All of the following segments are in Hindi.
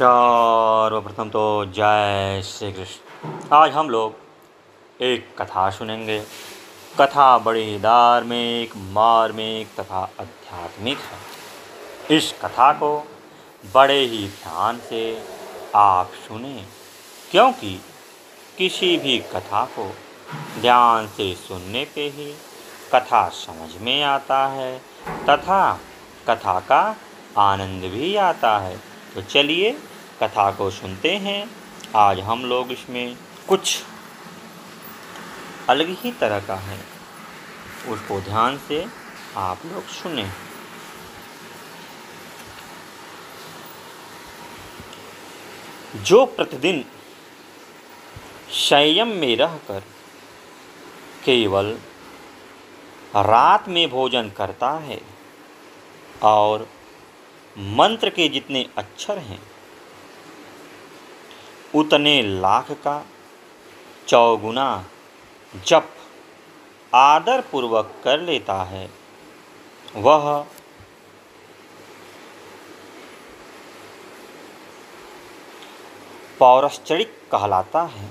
सर्वप्रथम तो जय श्री कृष्ण आज हम लोग एक कथा सुनेंगे कथा बड़ी धार्मिक मार्मिक तथा आध्यात्मिक है इस कथा को बड़े ही ध्यान से आप सुने क्योंकि किसी भी कथा को ध्यान से सुनने पे ही कथा समझ में आता है तथा कथा का आनंद भी आता है तो चलिए कथा को सुनते हैं आज हम लोग इसमें कुछ अलग ही तरह का है उसको ध्यान से आप लोग सुने जो प्रतिदिन संयम में रहकर केवल रात में भोजन करता है और मंत्र के जितने अक्षर हैं उतने लाख का चौगुना जप आदर पूर्वक कर लेता है वह पौरश्चरिक कहलाता है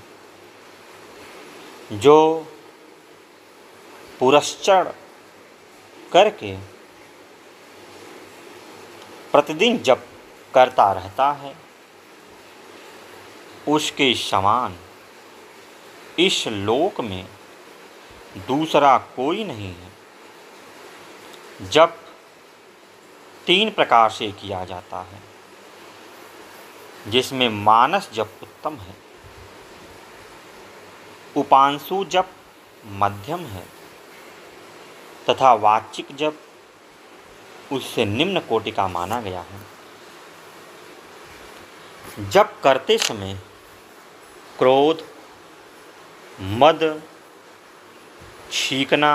जो पुरश्चर करके प्रतिदिन जप करता रहता है उसके समान इस लोक में दूसरा कोई नहीं है जब तीन प्रकार से किया जाता है जिसमें मानस जप उत्तम है उपांशु जप मध्यम है तथा वाचिक जप उससे निम्न कोटि का माना गया है जप करते समय क्रोध मद छींकना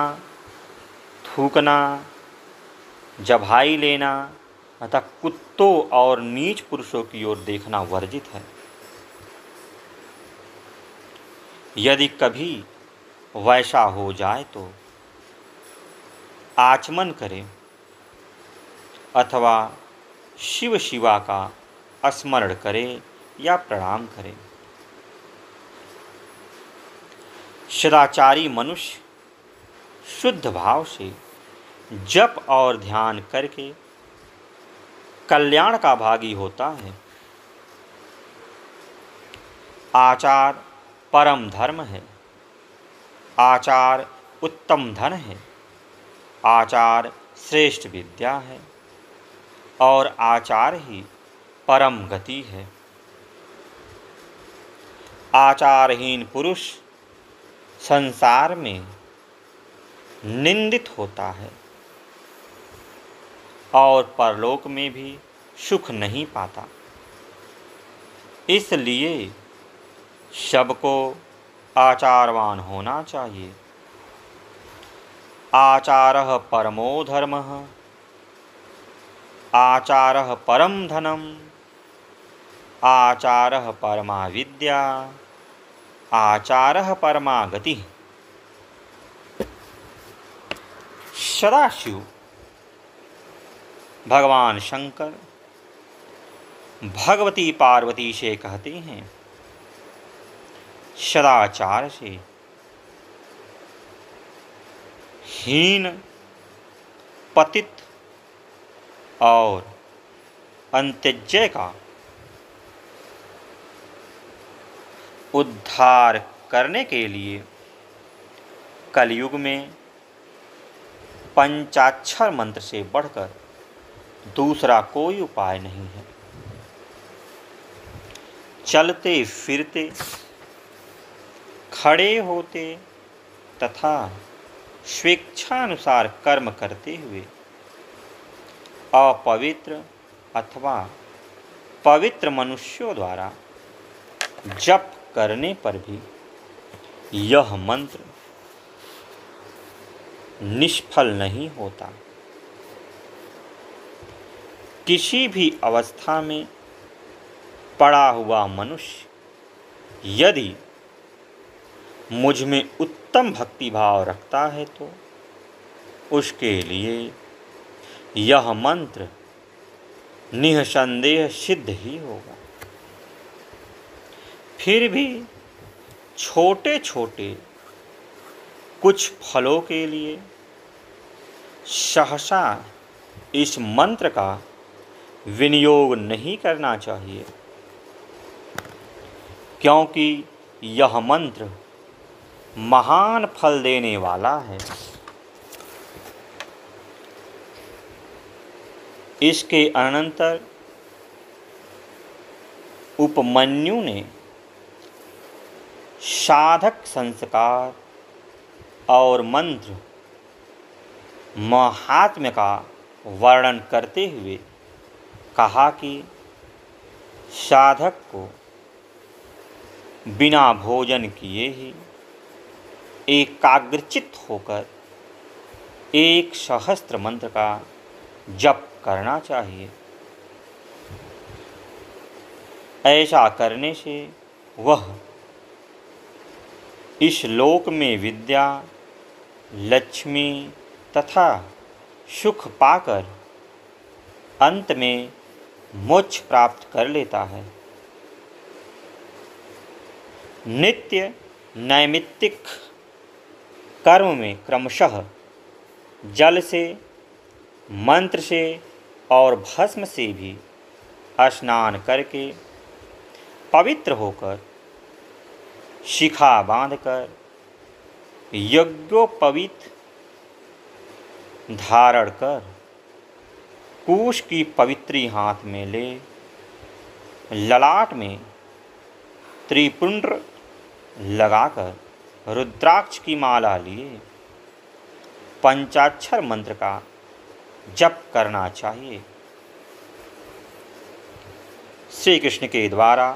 थूकना जभाई लेना अतः कुत्तों और नीच पुरुषों की ओर देखना वर्जित है यदि कभी वैसा हो जाए तो आचमन करें अथवा शिव शिवा का स्मरण करें या प्रणाम करें सदाचारी मनुष्य शुद्ध भाव से जप और ध्यान करके कल्याण का भागी होता है आचार परम धर्म है आचार उत्तम धन है आचार श्रेष्ठ विद्या है और आचार ही परम गति है आचारहीन पुरुष संसार में निंदित होता है और परलोक में भी सुख नहीं पाता इसलिए सबको आचारवान होना चाहिए आचार परमो धर्म आचार परम धनम आचार परमा विद्या आचार परमागति सदाशिव भगवान शंकर भगवती पार्वती से कहते हैं सदाचार से हीन पतित और अंत्यजय का उद्धार करने के लिए कलयुग में पंचाक्षर मंत्र से बढ़कर दूसरा कोई उपाय नहीं है चलते फिरते खड़े होते तथा स्वेच्छानुसार कर्म करते हुए अपवित्र अथवा पवित्र मनुष्यों द्वारा जप करने पर भी यह मंत्र निष्फल नहीं होता किसी भी अवस्था में पड़ा हुआ मनुष्य यदि मुझमें उत्तम भक्ति भाव रखता है तो उसके लिए यह मंत्र निःसंदेह सिद्ध ही होगा फिर भी छोटे छोटे कुछ फलों के लिए सहसा इस मंत्र का विनियोग नहीं करना चाहिए क्योंकि यह मंत्र महान फल देने वाला है इसके अनंतर उपमन्यु ने साधक संस्कार और मंत्र महात्म्य का वर्णन करते हुए कहा कि साधक को बिना भोजन किए ही एकाग्रचित होकर एक सहस्त्र मंत्र का जप करना चाहिए ऐसा करने से वह इस लोक में विद्या लक्ष्मी तथा सुख पाकर अंत में मोक्ष प्राप्त कर लेता है नित्य नैमित्तिक कर्म में क्रमशः जल से मंत्र से और भस्म से भी स्नान करके पवित्र होकर शिखा बांधकर यज्ञोपवित धारण कर कुश की पवित्री हाथ में ले ललाट में त्रिपुंड लगाकर रुद्राक्ष की माला लिए पंचाक्षर मंत्र का जप करना चाहिए श्री कृष्ण के द्वारा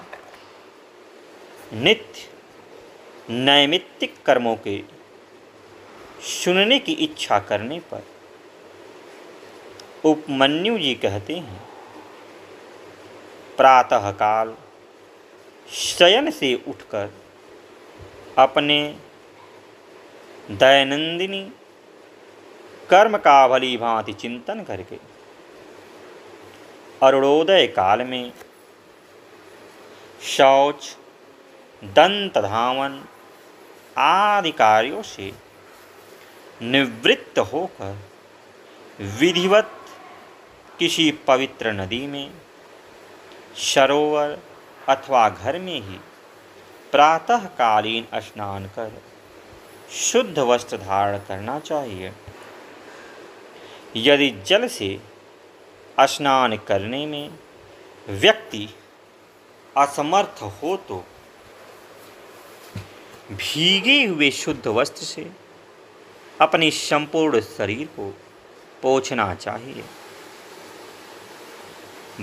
नित्य नैमित्तिक कर्मों के सुनने की इच्छा करने पर उपमन्यु जी कहते हैं प्रातःकाल शयन से उठकर अपने दैनंदिनी कर्म का भली भांति चिंतन करके अरुणोदय काल में शौच दंत धावन आदि कार्यों से निवृत्त होकर विधिवत किसी पवित्र नदी में सरोवर अथवा घर में ही प्रातःकालीन स्नान कर शुद्ध वस्त्र धारण करना चाहिए यदि जल से स्नान करने में व्यक्ति असमर्थ हो तो भीगे हुए शुद्ध वस्त्र से अपने संपूर्ण शरीर को पोछना चाहिए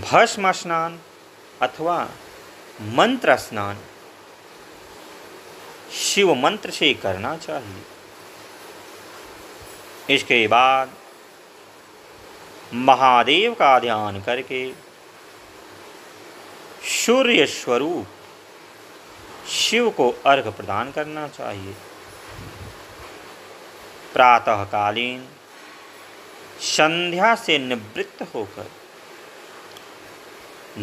भस्म स्नान अथवा मंत्र स्नान शिव मंत्र से करना चाहिए इसके बाद महादेव का ध्यान करके सूर्य स्वरूप शिव को अर्घ प्रदान करना चाहिए प्रातःकालीन संध्या से निवृत्त होकर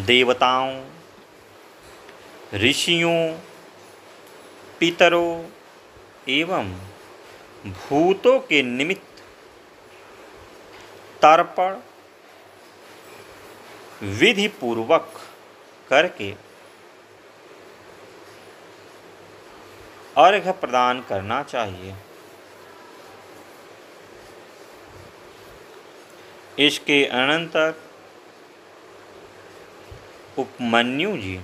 देवताओं ऋषियों पितरों एवं भूतों के निमित्त तर्पण विधिपूर्वक करके अर्घ प्रदान करना चाहिए इसके अनंतर उपमन्यु जी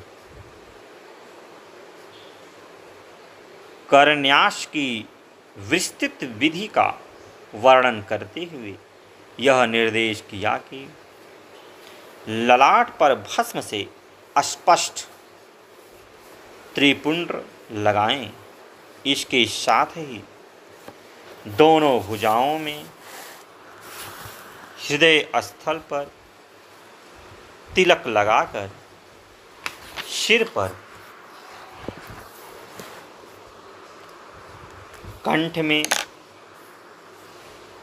करन्यास की विस्तृत विधि का वर्णन करते हुए यह निर्देश किया कि ललाट पर भस्म से स्पष्ट त्रिपुंड लगाएं इसके साथ ही दोनों भुजाओं में हृदय स्थल पर तिलक लगाकर सिर पर कंठ में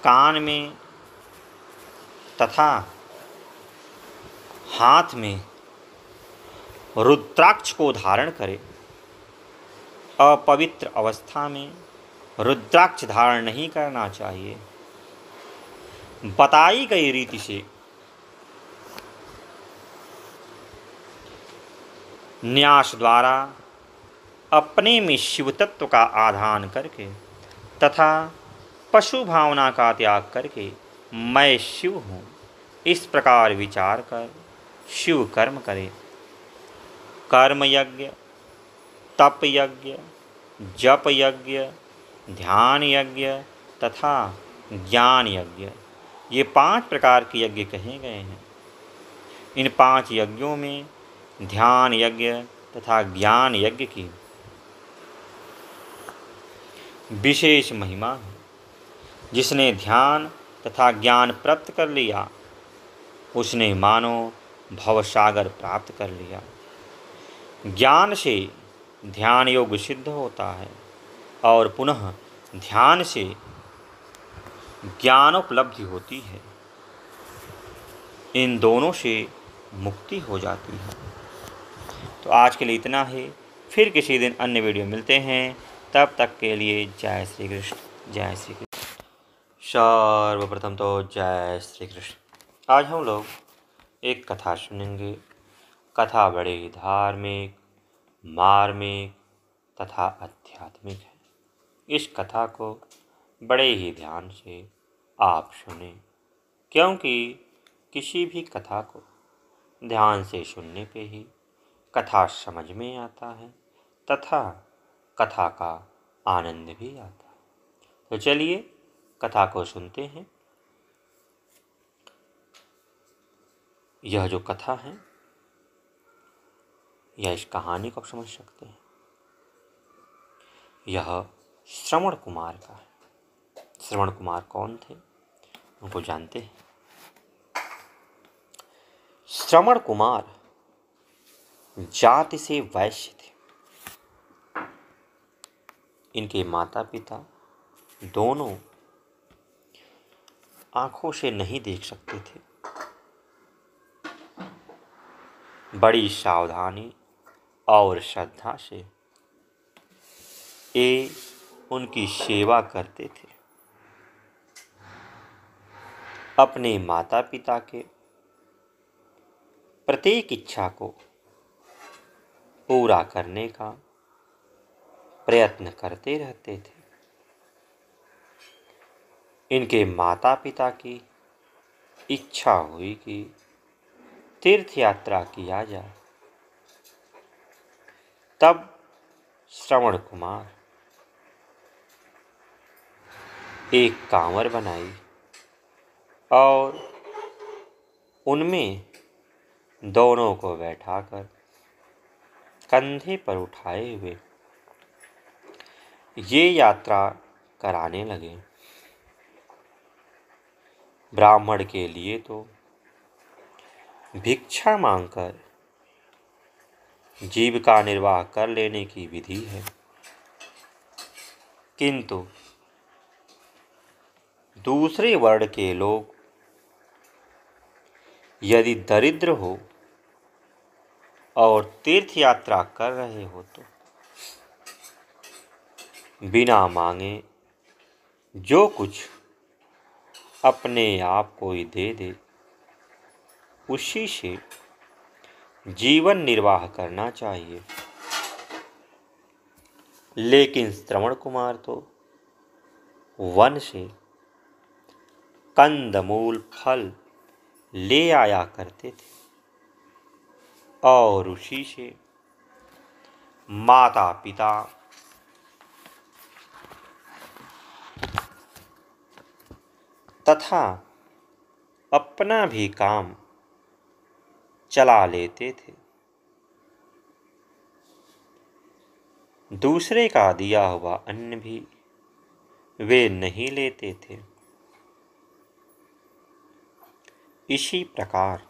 कान में तथा हाथ में रुद्राक्ष को धारण करें अपवित्र अवस्था में रुद्राक्ष धारण नहीं करना चाहिए बताई गई रीति से न्यास द्वारा अपने में शिव तत्व का आधान करके तथा पशु भावना का त्याग करके मैं शिव हूँ इस प्रकार विचार कर शिव कर्म करें कर्म यज्ञ तप यज्ञ जप यज्ञ ध्यान यज्ञ तथा ज्ञान यज्ञ ये पांच प्रकार के यज्ञ कहे गए हैं इन पांच यज्ञों में ध्यान यज्ञ तथा ज्ञान यज्ञ की विशेष महिमा है जिसने ध्यान तथा ज्ञान प्राप्त कर लिया उसने मानो भवसागर प्राप्त कर लिया ज्ञान से ध्यान योग सिद्ध होता है और पुनः ध्यान से ज्ञानोपलब्धि होती है इन दोनों से मुक्ति हो जाती है तो आज के लिए इतना ही फिर किसी दिन अन्य वीडियो मिलते हैं तब तक के लिए जय श्री कृष्ण जय श्री कृष्ण सर्वप्रथम तो जय श्री कृष्ण आज हम लोग एक कथा सुनेंगे कथा बड़ी धार्मिक मार्मिक तथा आध्यात्मिक है इस कथा को बड़े ही ध्यान से आप सुने क्योंकि किसी भी कथा को ध्यान से सुनने पे ही कथा समझ में आता है तथा कथा का आनंद भी आता है तो चलिए कथा को सुनते हैं यह जो कथा है या इस कहानी को आप समझ सकते हैं यह श्रवण कुमार का है श्रवण कुमार कौन थे उनको जानते हैं श्रवण कुमार जाति से वैश्य थे इनके माता पिता दोनों आंखों से नहीं देख सकते थे बड़ी सावधानी और श्रद्धा से ये उनकी सेवा करते थे अपने माता पिता के प्रत्येक इच्छा को पूरा करने का प्रयत्न करते रहते थे इनके माता पिता की इच्छा हुई कि तीर्थ यात्रा किया जाए तब श्रवण कुमार एक कांवर बनाई और उनमें दोनों को बैठाकर कंधे पर उठाए हुए ये यात्रा कराने लगे ब्राह्मण के लिए तो भिक्षा मांगकर जीविका निर्वाह कर लेने की विधि है किंतु दूसरे वर्ण के लोग यदि दरिद्र हो और तीर्थ यात्रा कर रहे हो तो बिना मांगे जो कुछ अपने आप को ही दे दे उसी से जीवन निर्वाह करना चाहिए लेकिन श्रवण कुमार तो वन से कंदमूल फल ले आया करते थे और उसी से माता पिता तथा अपना भी काम चला लेते थे दूसरे का दिया हुआ अन्न भी वे नहीं लेते थे इसी प्रकार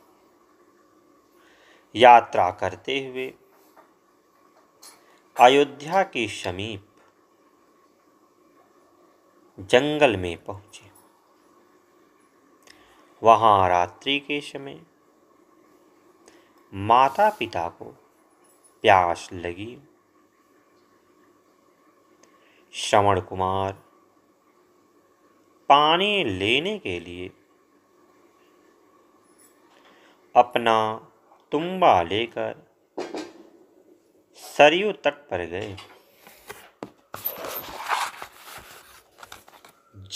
यात्रा करते हुए अयोध्या के समीप जंगल में पहुंचे वहां रात्रि के समय माता पिता को प्यास लगी श्रवण कुमार पानी लेने के लिए अपना तुम्बा लेकर सरयू तट पर गए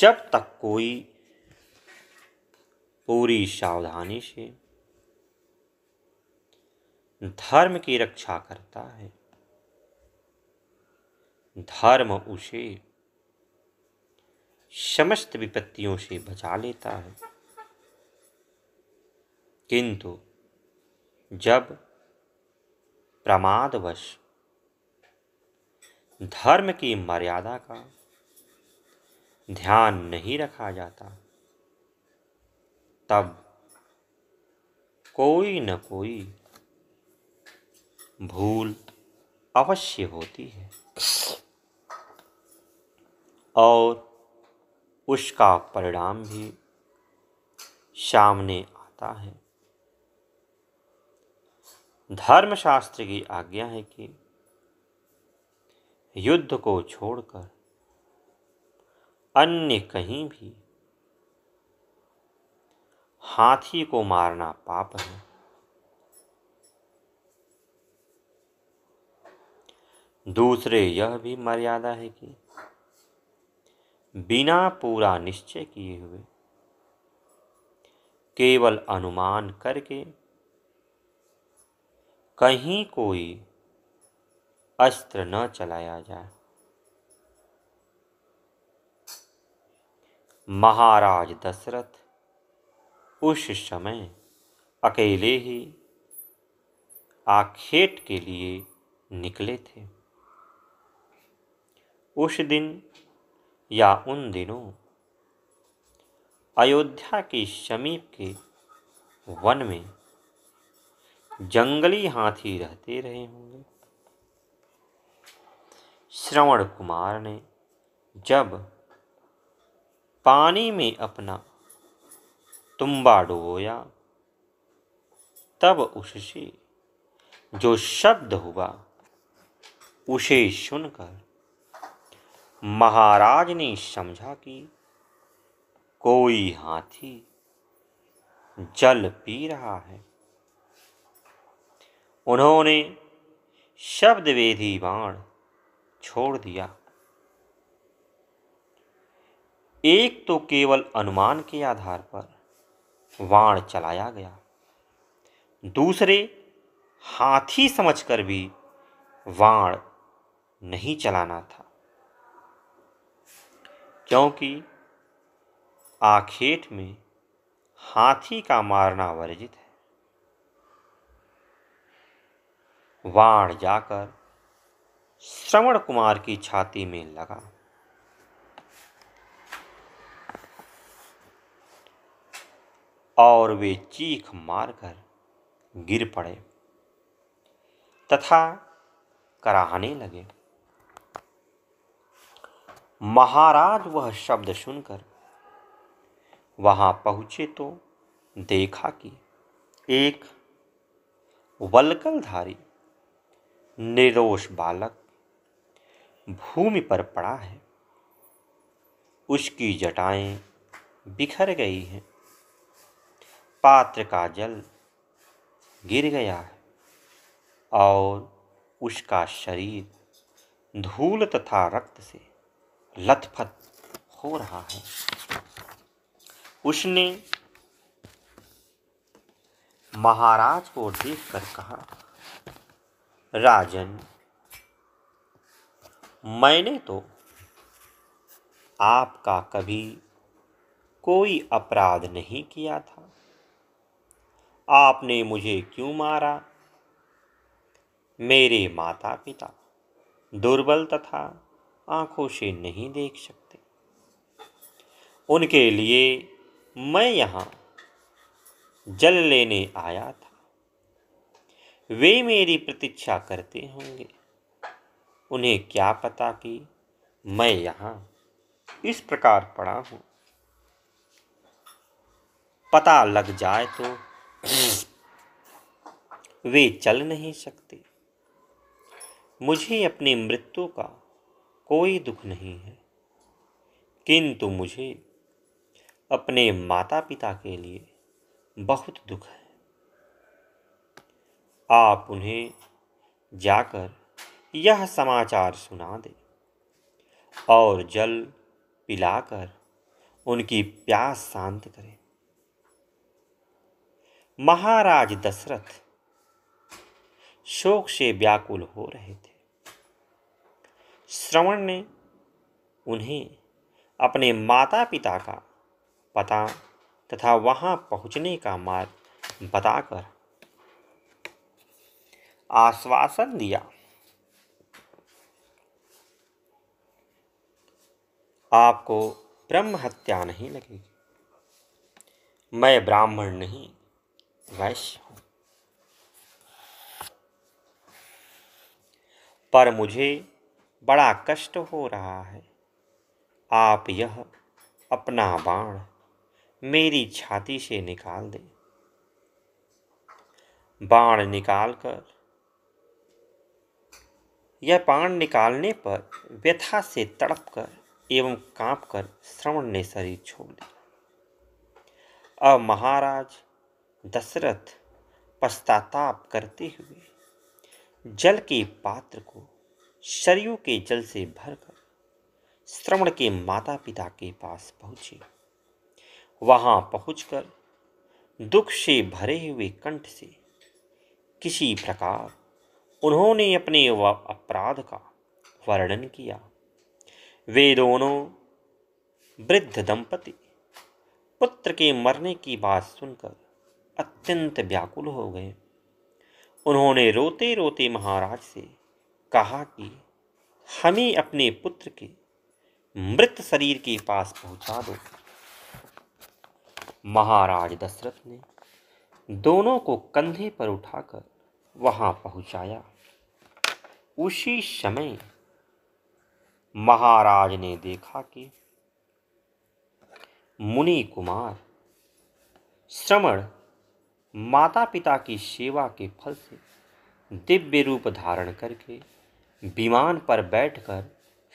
जब तक कोई पूरी सावधानी से धर्म की रक्षा करता है धर्म उसे समस्त विपत्तियों से बचा लेता है किंतु जब प्रमादवश धर्म की मर्यादा का ध्यान नहीं रखा जाता तब कोई न कोई भूल अवश्य होती है और उसका परिणाम भी सामने आता है धर्मशास्त्र की आज्ञा है कि युद्ध को छोड़कर अन्य कहीं भी हाथी को मारना पाप है दूसरे यह भी मर्यादा है कि बिना पूरा निश्चय किए हुए केवल अनुमान करके कहीं कोई अस्त्र न चलाया जाए महाराज दशरथ उस समय अकेले ही आखेट के लिए निकले थे उस दिन या उन दिनों अयोध्या के समीप के वन में जंगली हाथी रहते रहे होंगे श्रवण कुमार ने जब पानी में अपना तुम्बा डुबोया तब उससे जो शब्द हुआ उसे सुनकर महाराज ने समझा कि कोई हाथी जल पी रहा है उन्होंने शब्द वेधी बाण छोड़ दिया एक तो केवल अनुमान के आधार पर वाण चलाया गया दूसरे हाथी समझकर भी वाण नहीं चलाना था क्योंकि आखेट में हाथी का मारना वर्जित है वाण जाकर श्रवण कुमार की छाती में लगा और वे चीख मारकर गिर पड़े तथा कराहने लगे महाराज वह शब्द सुनकर वहां पहुँचे तो देखा कि एक वलकलधारी निर्दोष बालक भूमि पर पड़ा है उसकी जटाएं बिखर गई हैं पात्र का जल गिर गया है और उसका शरीर धूल तथा रक्त से लथपथ हो रहा है उसने महाराज को देखकर कहा राजन मैंने तो आपका कभी कोई अपराध नहीं किया था आपने मुझे क्यों मारा मेरे माता पिता दुर्बल तथा आंखों से नहीं देख सकते उनके लिए मैं यहां जल लेने आया था वे मेरी प्रतीक्षा करते होंगे उन्हें क्या पता कि मैं यहां इस प्रकार पड़ा हूं पता लग जाए तो वे चल नहीं सकते मुझे अपनी मृत्यु का कोई दुख नहीं है किंतु मुझे अपने माता पिता के लिए बहुत दुख है आप उन्हें जाकर यह समाचार सुना दे और जल पिलाकर उनकी प्यास शांत करें महाराज दशरथ शोक से व्याकुल हो रहे थे श्रवण ने उन्हें अपने माता पिता का पता तथा वहां पहुंचने का मार्ग बताकर आश्वासन दिया आपको ब्रह्म हत्या नहीं लगेगी मैं ब्राह्मण नहीं वैश्य हूं पर मुझे बड़ा कष्ट हो रहा है आप यह अपना बाण मेरी छाती से निकाल दें बाण निकाल कर यह बाण निकालने पर व्यथा से तड़प कर एवं कांप कर श्रवण ने शरीर छोड़ दिया अब महाराज दशरथ पश्चाताप करते हुए जल के पात्र को सरयू के जल से भरकर श्रवण के माता पिता के पास पहुंचे वहां पहुंचकर दुख से भरे हुए कंठ से किसी प्रकार उन्होंने अपने अपराध का वर्णन किया वे दोनों वृद्ध दंपति पुत्र के मरने की बात सुनकर अत्यंत व्याकुल हो गए उन्होंने रोते रोते महाराज से कहा कि हमें अपने पुत्र के मृत शरीर के पास पहुंचा दो महाराज दशरथ ने दोनों को कंधे पर उठाकर वहां पहुंचाया उसी समय महाराज ने देखा कि मुनि कुमार श्रवण माता पिता की सेवा के फल से दिव्य रूप धारण करके विमान पर बैठकर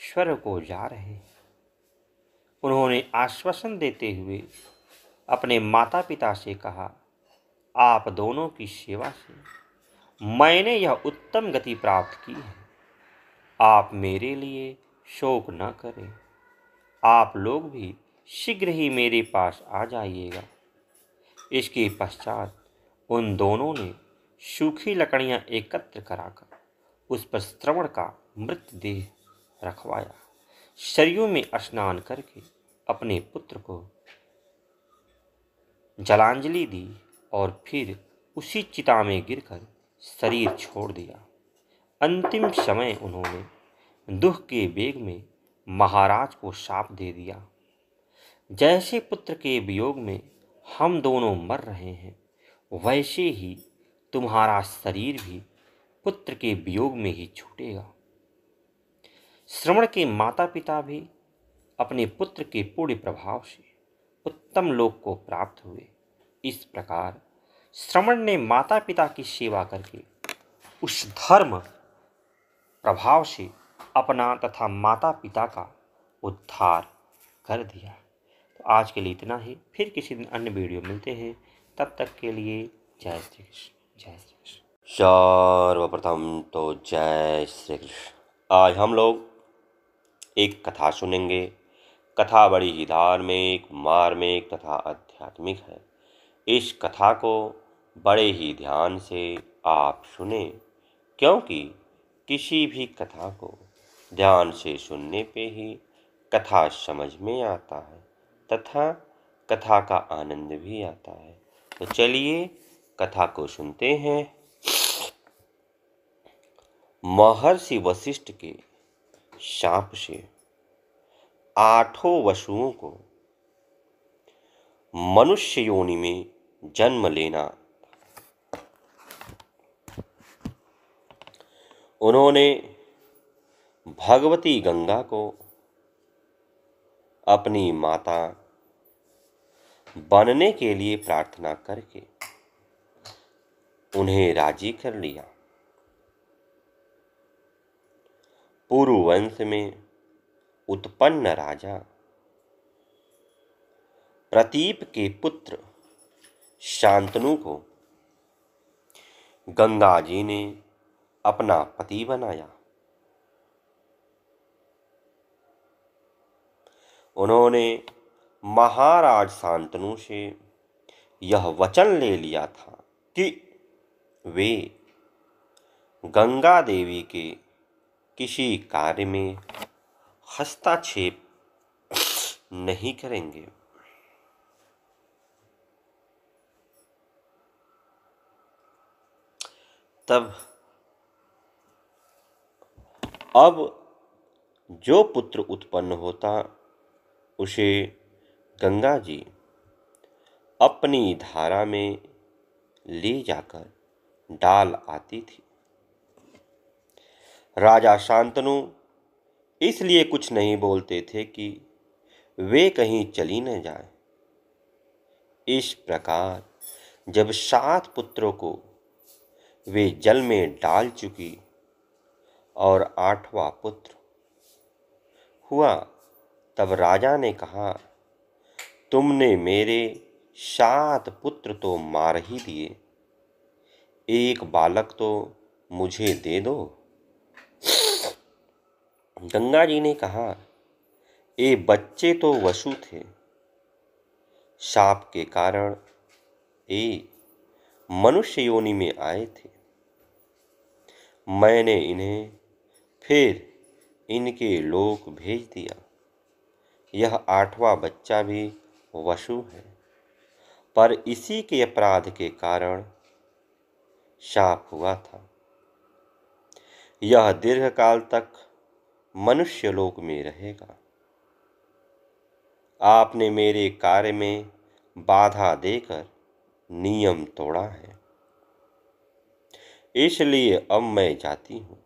स्वर्ग को जा रहे हैं उन्होंने आश्वासन देते हुए अपने माता पिता से कहा आप दोनों की सेवा से मैंने यह उत्तम गति प्राप्त की है आप मेरे लिए शोक न करें आप लोग भी शीघ्र ही मेरे पास आ जाइएगा इसके पश्चात उन दोनों ने सूखी लकड़ियां एकत्र कराकर उस पर श्रवण का मृतदेह रखवाया सरयू में स्नान करके अपने पुत्र को जलांजलि दी और फिर उसी चिता में गिरकर शरीर छोड़ दिया अंतिम समय उन्होंने दुख के बेग में महाराज को शाप दे दिया जैसे पुत्र के वियोग में हम दोनों मर रहे हैं वैसे ही तुम्हारा शरीर भी पुत्र के वियोग में ही छूटेगा श्रवण के माता पिता भी अपने पुत्र के पूर्ण प्रभाव से उत्तम लोक को प्राप्त हुए इस प्रकार श्रवण ने माता पिता की सेवा करके उस धर्म प्रभाव से अपना तथा माता पिता का उद्धार कर दिया तो आज के लिए इतना ही फिर किसी दिन अन्य वीडियो मिलते हैं तब तक के लिए जय श्री कृष्ण जय श्री कृष्ण सर्वप्रथम तो जय श्री कृष्ण आज हम लोग एक कथा सुनेंगे कथा बड़ी ही धार्मिक मार्मिक तथा आध्यात्मिक है इस कथा को बड़े ही ध्यान से आप सुने क्योंकि किसी भी कथा को ध्यान से सुनने पे ही कथा समझ में आता है तथा कथा का आनंद भी आता है तो चलिए कथा को सुनते हैं महर्षि वशिष्ठ के शाप से आठों वसुओं को मनुष्य योनि में जन्म लेना उन्होंने भगवती गंगा को अपनी माता बनने के लिए प्रार्थना करके उन्हें राजी कर लिया पुरुवंश में उत्पन्न राजा प्रतीप के पुत्र शांतनु को गंगा जी ने अपना पति बनाया उन्होंने महाराज शांतनु से यह वचन ले लिया था कि वे गंगा देवी के किसी कार्य में हस्ताक्षेप नहीं करेंगे तब अब जो पुत्र उत्पन्न होता उसे गंगा जी अपनी धारा में ले जाकर डाल आती थी राजा शांतनु इसलिए कुछ नहीं बोलते थे कि वे कहीं चली न जाए इस प्रकार जब सात पुत्रों को वे जल में डाल चुकी और आठवां पुत्र हुआ तब राजा ने कहा तुमने मेरे सात पुत्र तो मार ही दिए एक बालक तो मुझे दे दो गंगा जी ने कहा ये बच्चे तो वसु थे साप के कारण ये मनुष्य योनि में आए थे मैंने इन्हें फिर इनके लोक भेज दिया यह आठवां बच्चा भी वसु है पर इसी के अपराध के कारण शाप हुआ था यह दीर्घ काल तक मनुष्य लोक में रहेगा आपने मेरे कार्य में बाधा देकर नियम तोड़ा है इसलिए अब मैं जाती हूं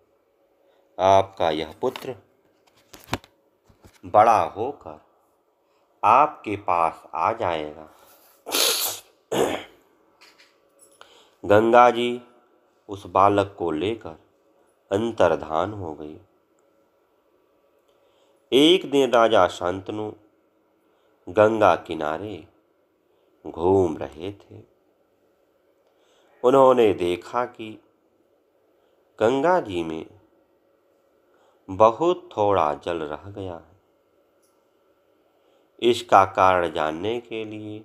आपका यह पुत्र बड़ा होकर आपके पास आ जाएगा गंगा जी उस बालक को लेकर अंतर्धान हो गई एक दिन राजा शांतनु गंगा किनारे घूम रहे थे उन्होंने देखा कि गंगा जी में बहुत थोड़ा जल रह गया है इसका कारण जानने के लिए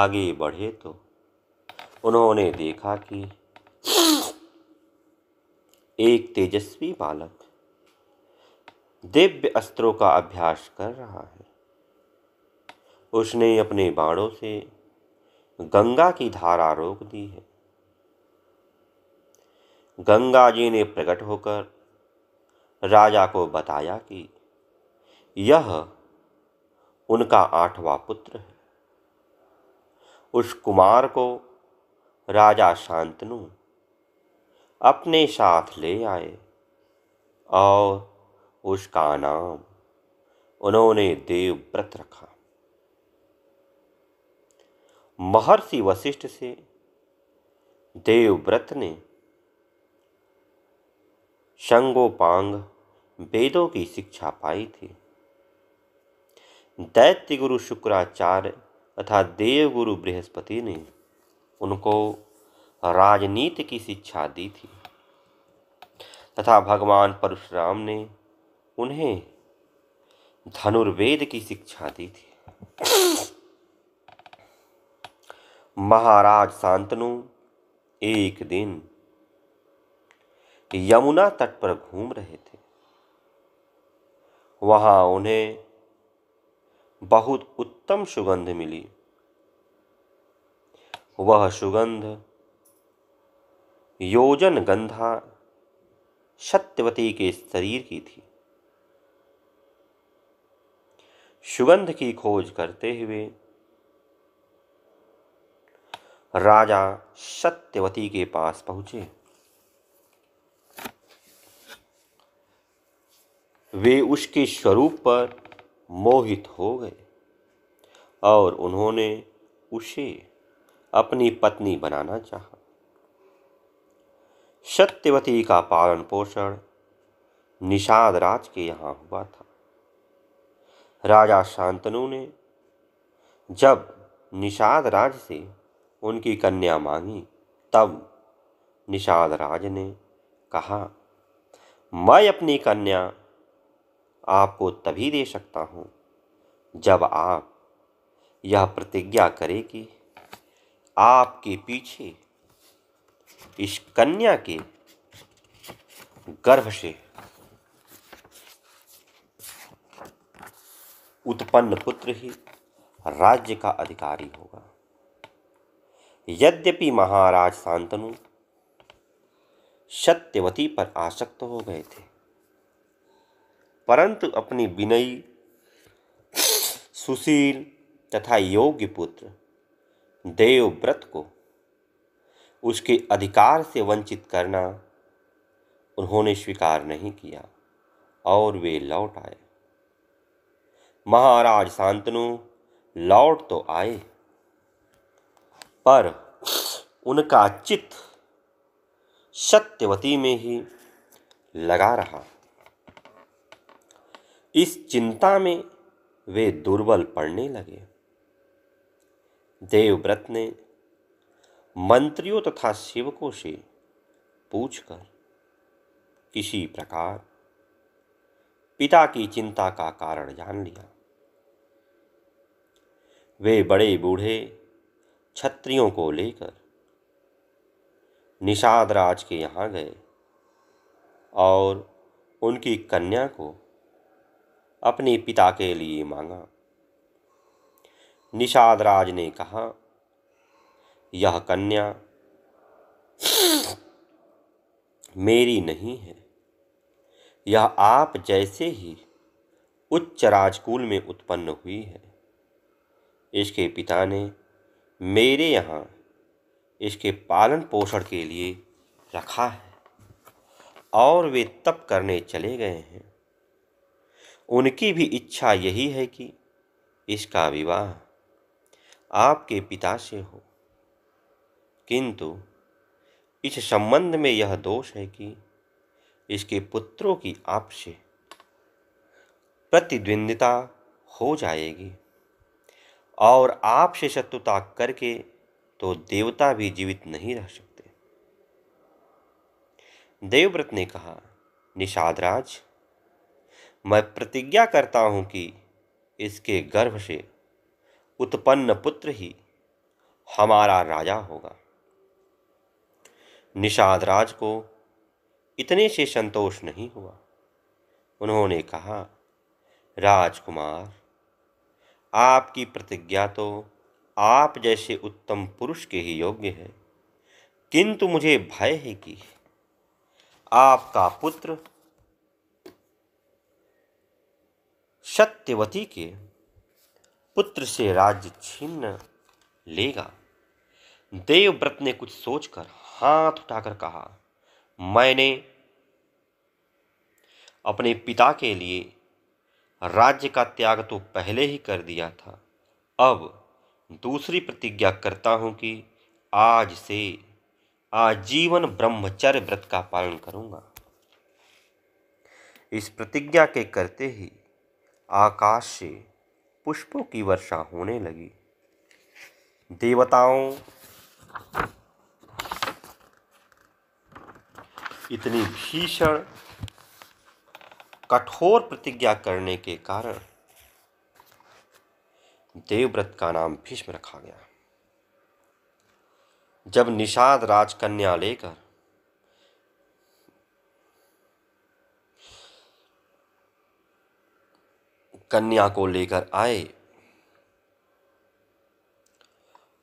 आगे बढ़े तो उन्होंने देखा कि एक तेजस्वी बालक दिव्य अस्त्रों का अभ्यास कर रहा है उसने अपने बाणों से गंगा की धारा रोक दी है गंगा जी ने प्रकट होकर राजा को बताया कि यह उनका आठवां पुत्र है उस कुमार को राजा शांतनु अपने साथ ले आए और उसका नाम उन्होंने देवव्रत रखा महर्षि वशिष्ठ से देवव्रत ने शंगोपांग वेदों की शिक्षा पाई थी दैत्य गुरु शुक्राचार्य तथा देवगुरु बृहस्पति ने उनको राजनीति की शिक्षा दी थी तथा भगवान परशुराम ने उन्हें धनुर्वेद की शिक्षा दी थी महाराज शांतनु एक दिन यमुना तट पर घूम रहे थे वहां उन्हें बहुत उत्तम सुगंध मिली वह सुगंध योजन गंधा सत्यवती के शरीर की थी सुगंध की खोज करते हुए राजा सत्यवती के पास पहुंचे वे उसके स्वरूप पर मोहित हो गए और उन्होंने उसे अपनी पत्नी बनाना चाहा सत्यवती का पालन पोषण निषाद राज के यहाँ हुआ था राजा शांतनु ने जब निषाद राज से उनकी कन्या मांगी तब निषाद राज ने कहा मैं अपनी कन्या आपको तभी दे सकता हूँ जब आप यह प्रतिज्ञा करें कि आपके पीछे इस कन्या के गर्भ से उत्पन्न पुत्र ही राज्य का अधिकारी होगा यद्यपि महाराज शांतनु सत्यवती पर आसक्त हो गए थे परंतु अपनी विनयी सुशील तथा योग्य पुत्र देवव्रत को उसके अधिकार से वंचित करना उन्होंने स्वीकार नहीं किया और वे लौट आए महाराज शांतनु लौट तो आए पर उनका चित्त सत्यवती में ही लगा रहा इस चिंता में वे दुर्बल पड़ने लगे देवव्रत ने मंत्रियों तथा सेवकों से पूछकर किसी प्रकार पिता की चिंता का कारण जान लिया वे बड़े बूढ़े छत्रियों को लेकर निषाद राज के यहाँ गए और उनकी कन्या को अपने पिता के लिए मांगा निषाद राज ने कहा यह कन्या मेरी नहीं है यह आप जैसे ही उच्च राजकूल में उत्पन्न हुई है इसके पिता ने मेरे यहाँ इसके पालन पोषण के लिए रखा है और वे तप करने चले गए हैं उनकी भी इच्छा यही है कि इसका विवाह आपके पिता से हो किंतु इस संबंध में यह दोष है कि इसके पुत्रों की आपसे प्रतिद्वंदिता हो जाएगी और आपसे शत्रुता करके तो देवता भी जीवित नहीं रह सकते देवव्रत ने कहा निषादराज मैं प्रतिज्ञा करता हूँ कि इसके गर्भ से उत्पन्न पुत्र ही हमारा राजा होगा निषादराज को इतने से संतोष नहीं हुआ उन्होंने कहा राजकुमार आपकी प्रतिज्ञा तो आप जैसे उत्तम पुरुष के ही योग्य है किंतु मुझे भय है कि आपका पुत्र सत्यवती के पुत्र से राज्य छीन लेगा देवव्रत ने कुछ सोचकर हाथ उठाकर कहा मैंने अपने पिता के लिए राज्य का त्याग तो पहले ही कर दिया था अब दूसरी प्रतिज्ञा करता हूँ कि आज से आजीवन ब्रह्मचर्य व्रत का पालन करूँगा इस प्रतिज्ञा के करते ही आकाश से पुष्पों की वर्षा होने लगी देवताओं इतनी भीषण कठोर प्रतिज्ञा करने के कारण देवव्रत का नाम भीष्म रखा गया जब निषाद राजकन्या लेकर कन्या को लेकर आए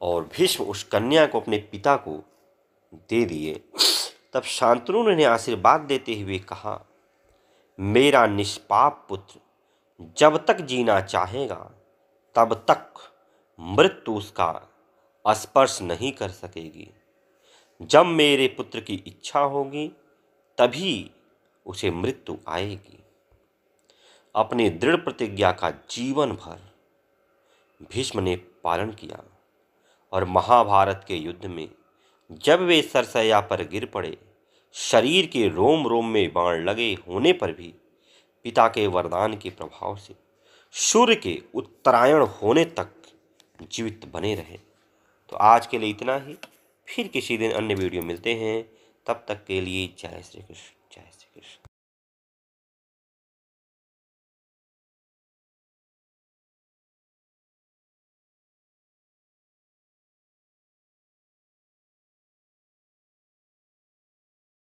और भीष्म उस कन्या को अपने पिता को दे दिए तब शांतनु ने आशीर्वाद देते हुए कहा मेरा निष्पाप पुत्र जब तक जीना चाहेगा तब तक मृत्यु उसका स्पर्श नहीं कर सकेगी जब मेरे पुत्र की इच्छा होगी तभी उसे मृत्यु आएगी अपनी दृढ़ प्रतिज्ञा का जीवन भर भीष्म ने पालन किया और महाभारत के युद्ध में जब वे सरसया पर गिर पड़े शरीर के रोम रोम में बाण लगे होने पर भी पिता के वरदान के प्रभाव से सूर्य के उत्तरायण होने तक जीवित बने रहे तो आज के लिए इतना ही फिर किसी दिन अन्य वीडियो मिलते हैं तब तक के लिए जय श्री कृष्ण